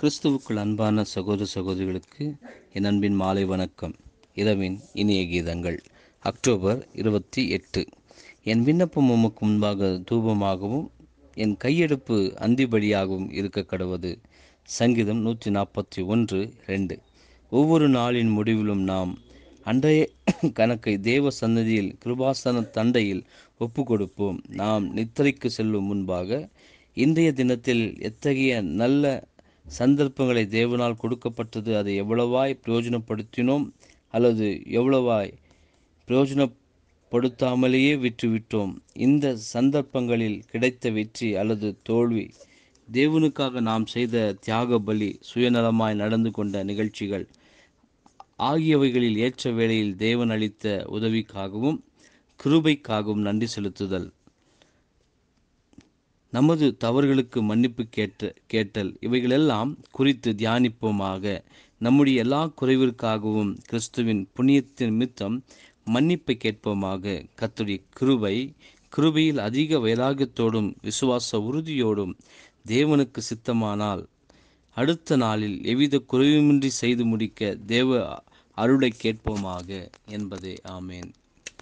கிறிஸ்துவுக்குள் அன்பான சகோதர சகோதரிகளுக்கு என் அன்பின் மாலை வணக்கம் இரவின் இனிய கீதங்கள் அக்டோபர் இருபத்தி எட்டு என் விண்ணப்பம் உமக்கு முன்பாக தூபமாகவும் என் கையெடுப்பு அந்திபடியாகவும் இருக்க கடவுது சங்கீதம் நூற்றி நாற்பத்தி ஒன்று ரெண்டு ஒவ்வொரு நாளின் முடிவிலும் நாம் அன்றைய கணக்கை தேவ சன்னதியில் கிருபாசன தண்டையில் ஒப்பு கொடுப்போம் நாம் நித்திரைக்கு செல்லும் முன்பாக இன்றைய தினத்தில் எத்தகைய நல்ல சந்தர்ப்பங்களை தேவனால் கொடுக்கப்பட்டது அதை எவ்வளவாய் பிரயோஜனப்படுத்தினோம் அல்லது எவ்வளவாய் பிரயோஜனப்படுத்தாமலேயே விற்றுவிட்டோம் இந்த சந்தர்ப்பங்களில் கிடைத்த வெற்றி அல்லது தோல்வி தேவனுக்காக நாம் செய்த தியாக பலி சுயநலமாய் நடந்து கொண்ட நிகழ்ச்சிகள் ஆகியவைகளில் ஏற்ற வேளையில் தேவன் அளித்த உதவிக்காகவும் கிருபைக்காகவும் நன்றி செலுத்துதல் நமது தவறுகளுக்கு மன்னிப்பு கேட்ட கேட்டல் இவைகளெல்லாம் குறித்து தியானிப்போமாக நம்முடைய எல்லா குறைவிற்காகவும் கிறிஸ்துவின் புண்ணியத்தின் நிமித்தம் மன்னிப்பை கேட்போமாக கத்துடைய கிருபை கிருபையில் அதிக வைராகியத்தோடும் விசுவாச உறுதியோடும் தேவனுக்கு சித்தமானால் அடுத்த நாளில் எவ்வித குறைவுமின்றி செய்து முடிக்க தேவ அருளை கேட்போமாக என்பதே ஆமேன்